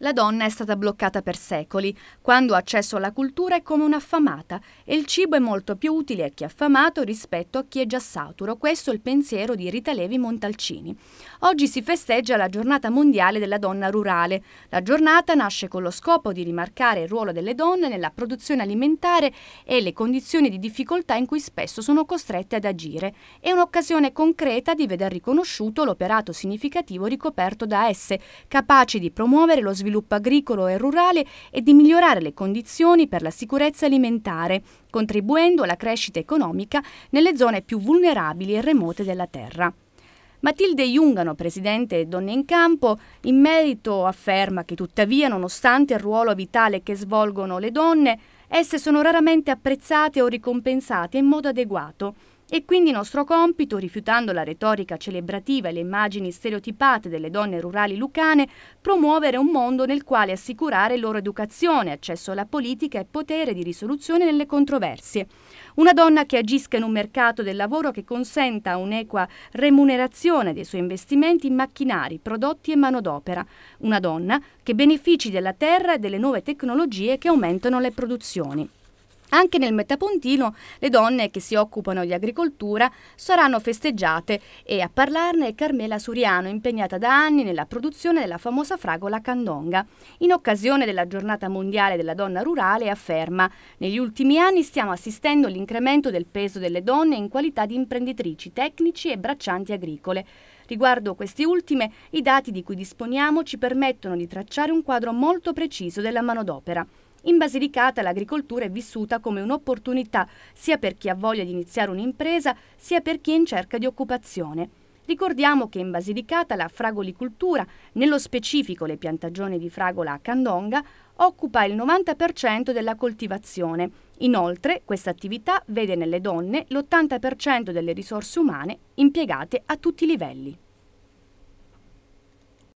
La donna è stata bloccata per secoli. Quando ha accesso alla cultura è come un'affamata e il cibo è molto più utile a chi è affamato rispetto a chi è già saturo. Questo è il pensiero di Rita Levi Montalcini. Oggi si festeggia la giornata mondiale della donna rurale. La giornata nasce con lo scopo di rimarcare il ruolo delle donne nella produzione alimentare e le condizioni di difficoltà in cui spesso sono costrette ad agire. È un'occasione concreta di veder riconosciuto l'operato significativo ricoperto da esse, capaci di promuovere lo sviluppo sviluppo agricolo e rurale e di migliorare le condizioni per la sicurezza alimentare, contribuendo alla crescita economica nelle zone più vulnerabili e remote della terra. Matilde Jungano, presidente Donne in Campo, in merito afferma che tuttavia, nonostante il ruolo vitale che svolgono le donne, esse sono raramente apprezzate o ricompensate in modo adeguato è quindi nostro compito, rifiutando la retorica celebrativa e le immagini stereotipate delle donne rurali lucane, promuovere un mondo nel quale assicurare loro educazione, accesso alla politica e potere di risoluzione nelle controversie. Una donna che agisca in un mercato del lavoro che consenta un'equa remunerazione dei suoi investimenti in macchinari, prodotti e manodopera. Una donna che benefici della terra e delle nuove tecnologie che aumentano le produzioni. Anche nel Metapontino le donne che si occupano di agricoltura saranno festeggiate e a parlarne è Carmela Suriano, impegnata da anni nella produzione della famosa fragola candonga. In occasione della giornata mondiale della donna rurale afferma «Negli ultimi anni stiamo assistendo all'incremento del peso delle donne in qualità di imprenditrici, tecnici e braccianti agricole». Riguardo queste ultime, i dati di cui disponiamo ci permettono di tracciare un quadro molto preciso della manodopera. In Basilicata l'agricoltura è vissuta come un'opportunità sia per chi ha voglia di iniziare un'impresa sia per chi è in cerca di occupazione. Ricordiamo che in Basilicata la fragolicultura, nello specifico le piantagioni di fragola a Candonga, occupa il 90% della coltivazione. Inoltre, questa attività vede nelle donne l'80% delle risorse umane impiegate a tutti i livelli.